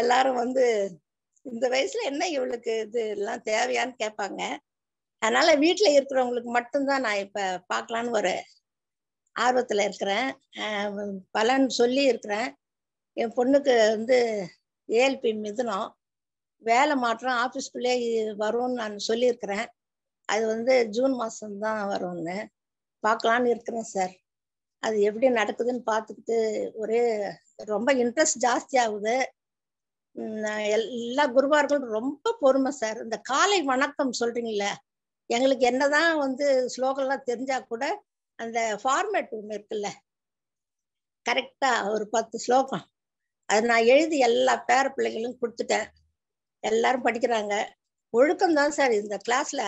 எல்லாரும் வந்து இந்த வயசுல என்ன இவளுக்கு இது எல்லாம் தேவையான்னு கேட்பாங்க அதனால வீட்டுல இருக்கிறவங்களுக்கு மட்டும்தான் நான் இப்ப பார்க்கலான்னு ஒரு ஆர்வத்துல இருக்கிறேன் பலன் சொல்லி இருக்கிறேன் என் பொண்ணுக்கு வந்து ஏஎல்பி மிதனம் வேலை மாற்றம் ஆஃபீஸ்க்குள்ளேயே வரும்னு நான் சொல்லியிருக்கிறேன் அது வந்து ஜூன் தான் வரும்னு பார்க்கலான்னு இருக்கிறேன் சார் அது எப்படி நடக்குதுன்னு பார்த்துக்கிட்டு ஒரே ரொம்ப இன்ட்ரெஸ்ட் ஜாஸ்தி ஆகுது எல்லா குருவார்களும் ரொம்ப பொறுமை சார் இந்த காலை வணக்கம் சொல்றீங்கள எங்களுக்கு என்னதான் வந்து ஸ்லோகம்லாம் தெரிஞ்சா கூட அந்த ஃபார்மேட் ஒன்று இருக்குல்ல கரெக்டா ஒரு பத்து ஸ்லோகம் அது நான் எழுதி எல்லா பேர பிள்ளைகளும் கொடுத்துட்டேன் எல்லாரும் படிக்கிறாங்க ஒழுக்கம் தான் சார் இந்த கிளாஸ்ல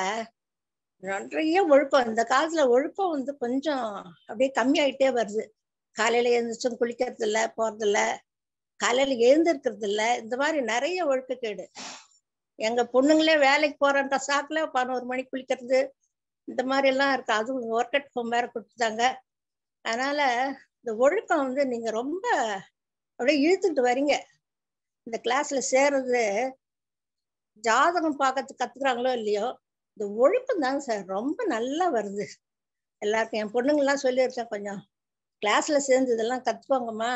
நிறைய ஒழுக்கம் இந்த காலத்துல ஒழுக்கம் வந்து கொஞ்சம் அப்படியே ஆயிட்டே வருது காலையில எழுந்திரிச்சும் குளிக்கிறதில்ல போறதில்லை காலையில எழுந்திருக்கிறது இல்ல இந்த மாதிரி நிறைய ஒழுக்கக்கேடு எங்க பொண்ணுங்களே வேலைக்கு போறன்ற சாக்குல பதினோரு மணிக்கு குளிக்கிறது இந்த மாதிரி எல்லாம் இருக்கு அதுவும் ஒர்க் அட் ஹோம் வேற கொடுத்துட்டாங்க அதனால இந்த ஒழுக்கம் வந்து நீங்க ரொம்ப அப்படியே இழுத்துட்டு வரீங்க இந்த கிளாஸ்ல சேர்றது ஜாதகம் பார்க்கறதுக்கு கத்துக்கிறாங்களோ இல்லையோ இந்த ஒழுக்கம் தாங்க சார் ரொம்ப நல்லா வருது எல்லாருக்கும் என் பொண்ணுங்கெல்லாம் சொல்லியிருக்கேன் கொஞ்சம் கிளாஸ்ல சேர்ந்து இதெல்லாம் கத்துக்கோங்கம்மா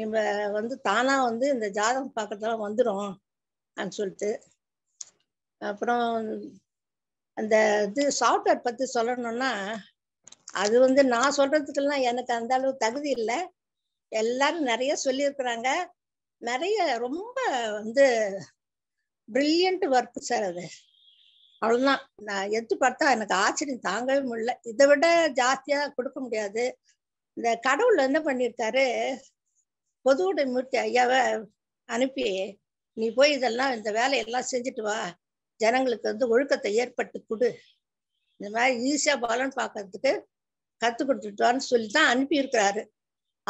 நம்ம வந்து தானா வந்து இந்த ஜாதகம் பார்க்கறதெல்லாம் வந்துடும் அப்படின்னு சொல்லிட்டு அப்புறம் அந்த இது சாஃப்ட்வேர் பற்றி சொல்லணும்னா அது வந்து நான் சொல்றதுக்கெல்லாம் எனக்கு அந்த அளவு தகுதி இல்லை எல்லாரும் நிறைய சொல்லியிருக்கிறாங்க நிறைய ரொம்ப வந்து பிரில்லியண்ட் ஒர்க் சார் அது அவ்வளோதான் நான் எடுத்து பார்த்தா எனக்கு ஆச்சரியம் தாங்கவே முடியல இதை விட ஜாஸ்தியாக கொடுக்க முடியாது இந்த கடவுள் என்ன பண்ணியிருக்காரு பொதுவுடை மூர்த்தி ஐயாவை அனுப்பி நீ போய் இதெல்லாம் இந்த வேலையெல்லாம் செஞ்சுட்டு வா ஜனங்களுக்கு வந்து ஒழுக்கத்தை ஏற்பட்டு கொடு இந்த மாதிரி ஈஸியாக பலன் பார்க்கறதுக்கு கற்றுக் கொடுத்துட்டுவான்னு சொல்லி தான் அனுப்பியிருக்கிறாரு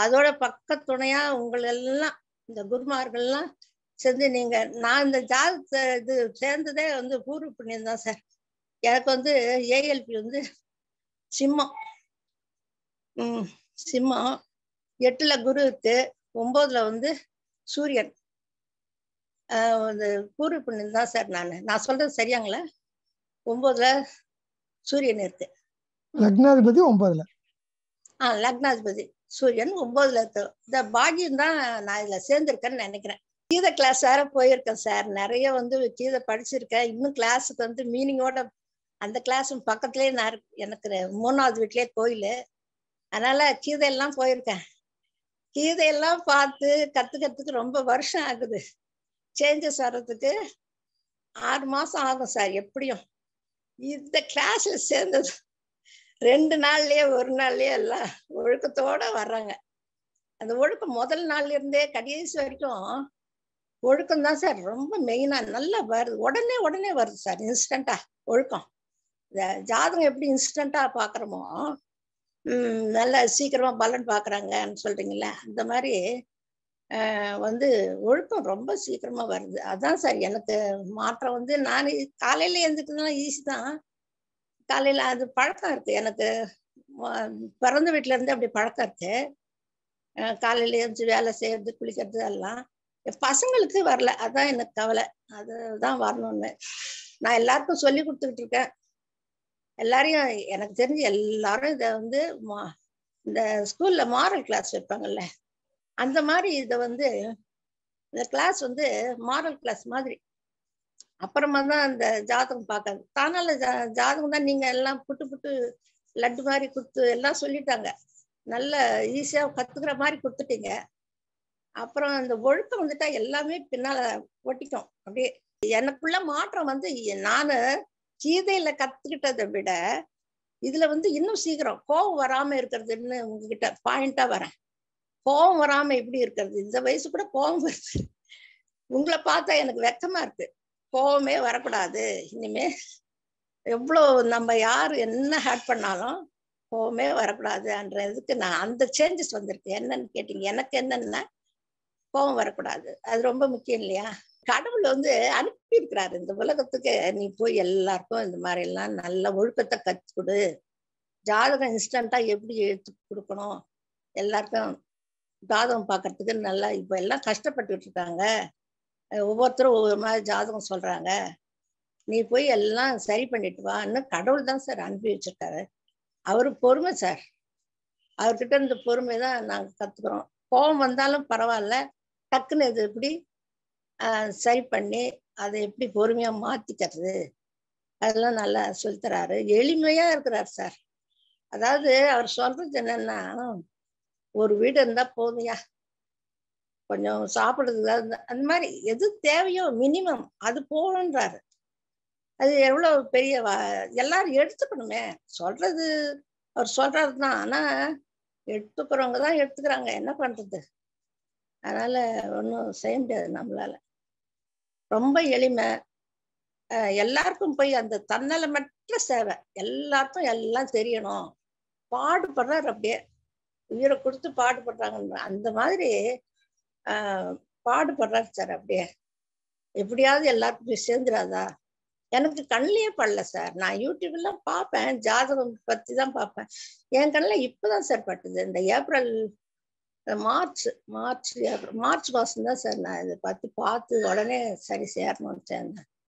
அதோட பக்கத்துணையாக உங்களெல்லாம் இந்த குருமார்கள்லாம் செஞ்சு நீங்கள் நான் இந்த ஜாதத்தை இது சேர்ந்ததே வந்து பூர்வ புண்ணியம் தான் சார் எனக்கு வந்து ஏஎல்பி வந்து சிம்மம் சிம்மம் எட்டில் குரு இருக்கு ஒன்பதுல வந்து சூரியன் வந்து பூர்வ புண்ணியம் தான் சார் நான் நான் சொல்றது சரியாங்களா ஒன்பதுல சூரியன் இருக்கு லக்னாதிபதி ஒன்பதுல ஆஹ் லக்னாதிபதி சூரியன் ஒன்பதுல இருக்கு இந்த பாக்கியம் தான் நான் இதுல சேர்ந்திருக்கேன்னு நினைக்கிறேன் கீதை கிளாஸ் வேற போயிருக்கேன் சார் நிறைய வந்து கீதை படிச்சிருக்கேன் இன்னும் கிளாஸுக்கு வந்து மீனிங்கோட அந்த கிளாஸ் பக்கத்துலயே நான் எனக்கு மூணாவது வீட்லயே கோயில் அதனால கீதை எல்லாம் போயிருக்கேன் இதையெல்லாம் பார்த்து கத்துக்கிறதுக்கு ரொம்ப வருஷம் ஆகுது சேஞ்சஸ் வர்றதுக்கு ஆறு மாசம் ஆகும் சார் எப்படியும் இந்த கிளாஸ்ல சேர்ந்தது ரெண்டு நாள்லயே ஒரு நாள்லயே எல்லாம் ஒழுக்கத்தோட வர்றாங்க அந்த ஒழுக்கம் முதல் நாள்ல இருந்தே கடைசி வரைக்கும் ஒழுக்கம் தான் சார் ரொம்ப மெயினா நல்லா வருது உடனே உடனே வருது சார் இன்ஸ்டண்டா ஒழுக்கம் ஜாதகம் எப்படி இன்ஸ்டண்டா பாக்குறோமோ நல்லா சீக்கிரமா பலன் பாக்குறாங்கன்னு சொல்றீங்களே அந்த மாதிரி வந்து ஒழுக்கம் ரொம்ப சீக்கிரமா வருது அதான் சார் எனக்கு மாற்றம் வந்து நான் காலையில எழுந்துக்கிறதுலாம் ஈஸி தான் காலையில அது பழக்கம் இருக்கு எனக்கு பிறந்த வீட்டுல இருந்து அப்படி பழக்கம் இருக்கு காலையில எழுந்து வேலை செய்யறது குளிக்கிறது எல்லாம் பசங்களுக்கு வரல அதான் எனக்கு கவலை அதுதான் வரணும்னு நான் எல்லாருக்கும் சொல்லி கொடுத்துக்கிட்டு இருக்கேன் எல்லாரையும் எனக்கு தெரிஞ்சு எல்லாரும் இதை வந்து இந்த ஸ்கூல்ல மாரல் கிளாஸ் வைப்பாங்கல்ல அந்த மாதிரி இதை வந்து இந்த கிளாஸ் வந்து மாரல் கிளாஸ் மாதிரி அப்புறமா தான் அந்த ஜாதகம் பார்க்காது தானால ஜா ஜாதகம் தான் நீங்க எல்லாம் புட்டு புட்டு லட்டு மாதிரி கொடுத்து எல்லாம் சொல்லிட்டாங்க நல்ல ஈஸியா கத்துக்கிற மாதிரி கொடுத்துட்டீங்க அப்புறம் அந்த ஒழுக்கம் வந்துட்டா எல்லாமே பின்னால ஒட்டிக்கும் அப்படியே எனக்குள்ள மாற்றம் வந்து நானு கீதையில கத்துக்கிட்டதை விட இதுல வந்து இன்னும் சீக்கிரம் கோவம் வராம இருக்கிறதுன்னு உங்ககிட்ட பாயிண்டா வரேன் கோவம் வராம எப்படி இருக்கிறது இந்த வயசு கூட கோவம் வருது உங்களை பார்த்தா எனக்கு வெக்கமா இருக்கு கோவமே வரக்கூடாது இனிமே எவ்வளோ நம்ம யார் என்ன ஹேட் பண்ணாலும் கோவமே வரக்கூடாது என்ற இதுக்கு நான் அந்த சேஞ்சஸ் வந்திருக்கேன் என்னன்னு கேட்டீங்க எனக்கு என்னன்னா கோவம் வரக்கூடாது அது ரொம்ப முக்கியம் இல்லையா கடவுள் வந்து அனுப்பி இருக்கிறாரு இந்த உலகத்துக்கு நீ போய் எல்லாருக்கும் இந்த மாதிரி எல்லாம் நல்ல ஒழுக்கத்தை கத்து கொடு ஜாதகம் இன்ஸ்டண்டா எப்படி எடுத்து கொடுக்கணும் எல்லாருக்கும் ஜாதகம் பார்க்கறதுக்கு நல்லா இப்போ எல்லாம் கஷ்டப்பட்டுக்கிட்டு இருக்காங்க ஒவ்வொருத்தரும் ஒவ்வொரு மாதிரி ஜாதகம் சொல்றாங்க நீ போய் எல்லாம் சரி பண்ணிட்டு வா இன்னும் கடவுள் தான் சார் அனுப்பி வச்சிருக்காரு அவரு பொறுமை சார் அவர்கிட்ட இருந்த பொறுமை தான் நாங்கள் கத்துக்கிறோம் கோபம் வந்தாலும் பரவாயில்ல டக்குன்னு இது எப்படி சரி பண்ணி அதை எப்படி பொறுமையாக தர்றது அதெல்லாம் நல்லா சொல்லித்தராரு எளிமையாக இருக்கிறார் சார் அதாவது அவர் சொல்றது என்னன்னா ஒரு வீடு இருந்தால் போதும்யா கொஞ்சம் சாப்பிட்றதுக்கு அந்த மாதிரி எது தேவையோ மினிமம் அது போகணுன்றாரு அது எவ்வளோ பெரிய எல்லாரும் எடுத்துக்கணுமே சொல்றது அவர் சொல்றாரு தான் ஆனால் எடுத்துக்கிறவங்க தான் எடுத்துக்கிறாங்க என்ன பண்ணுறது அதனால ஒன்றும் செய்ய முடியாது நம்மளால ரொம்ப எளிமை எல்லாருக்கும் போய் அந்த தன்னலமற்ற சேவை எல்லாருக்கும் எல்லாம் தெரியணும் பாடுபடுறாரு அப்படியே உயிரை கொடுத்து பாடுபடுறாங்க அந்த மாதிரி பாடுபடுறாரு சார் அப்படியே எப்படியாவது எல்லாருக்கும் போய் சேர்ந்துடாதா எனக்கு கண்ணிலேயே படல சார் நான் யூடியூப்லாம் பார்ப்பேன் ஜாதகம் பத்தி தான் பார்ப்பேன் என் கண்ணில் இப்போதான் சார் பட்டது இந்த ஏப்ரல் மார்ச் மார்ச் மார்ச் மாதம் தான் சார் நான் இதை பார்த்து பார்த்து உடனே சரி சேரணும்னு சேர்ந்தேன்